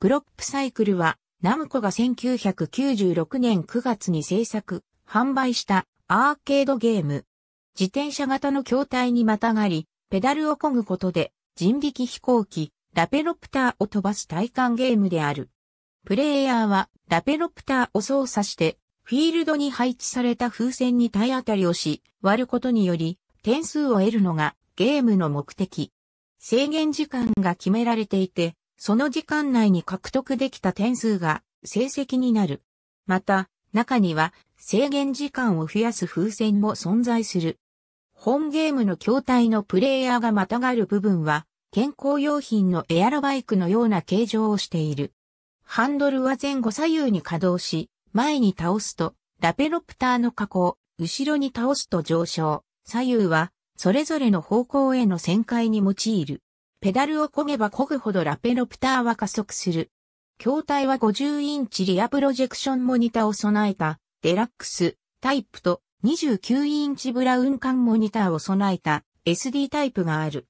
プロップサイクルは、ナムコが1996年9月に制作、販売したアーケードゲーム。自転車型の筐体にまたがり、ペダルを漕ぐことで人力飛行機、ラペロプターを飛ばす体感ゲームである。プレイヤーはラペロプターを操作して、フィールドに配置された風船に体当たりをし、割ることにより、点数を得るのがゲームの目的。制限時間が決められていて、その時間内に獲得できた点数が成績になる。また、中には制限時間を増やす風船も存在する。本ゲームの筐体のプレイヤーがまたがる部分は、健康用品のエアロバイクのような形状をしている。ハンドルは前後左右に稼働し、前に倒すと、ラペロプターの加工、後ろに倒すと上昇、左右は、それぞれの方向への旋回に用いる。ペダルを漕げば漕ぐほどラペロプターは加速する。筐体は50インチリアプロジェクションモニタを備えたデラックスタイプと29インチブラウン管モニターを備えた SD タイプがある。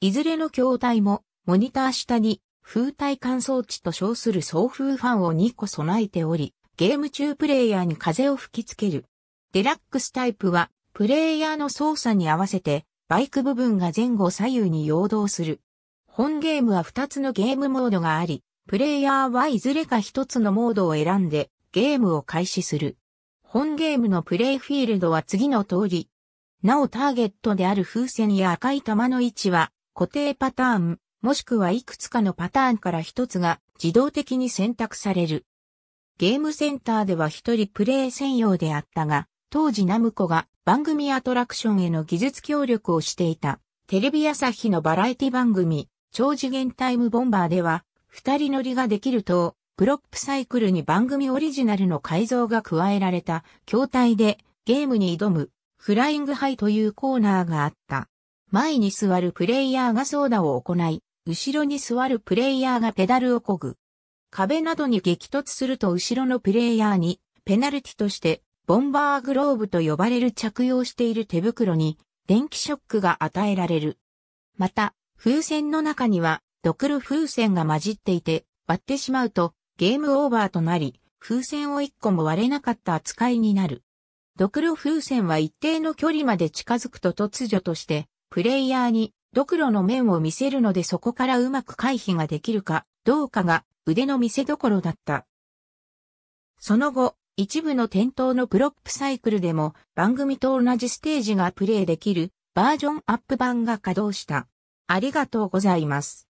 いずれの筐体もモニター下に風体乾燥地と称する送風ファンを2個備えており、ゲーム中プレイヤーに風を吹きつける。デラックスタイプはプレイヤーの操作に合わせてバイク部分が前後左右に陽動する。本ゲームは2つのゲームモードがあり、プレイヤーはいずれか1つのモードを選んでゲームを開始する。本ゲームのプレイフィールドは次の通り。なおターゲットである風船や赤い玉の位置は固定パターン、もしくはいくつかのパターンから1つが自動的に選択される。ゲームセンターでは1人プレイ専用であったが、当時ナムコが番組アトラクションへの技術協力をしていた。テレビ朝日のバラエティ番組、超次元タイムボンバーでは、二人乗りができると、プロップサイクルに番組オリジナルの改造が加えられた、筐体でゲームに挑む、フライングハイというコーナーがあった。前に座るプレイヤーがソーダを行い、後ろに座るプレイヤーがペダルをこぐ。壁などに激突すると後ろのプレイヤーに、ペナルティとして、ボンバーグローブと呼ばれる着用している手袋に、電気ショックが与えられる。また、風船の中には、ドクロ風船が混じっていて、割ってしまうと、ゲームオーバーとなり、風船を一個も割れなかった扱いになる。ドクロ風船は一定の距離まで近づくと突如として、プレイヤーにドクロの面を見せるのでそこからうまく回避ができるかどうかが腕の見せどころだった。その後、一部の店頭のプロップサイクルでも番組と同じステージがプレイできるバージョンアップ版が稼働した。ありがとうございます。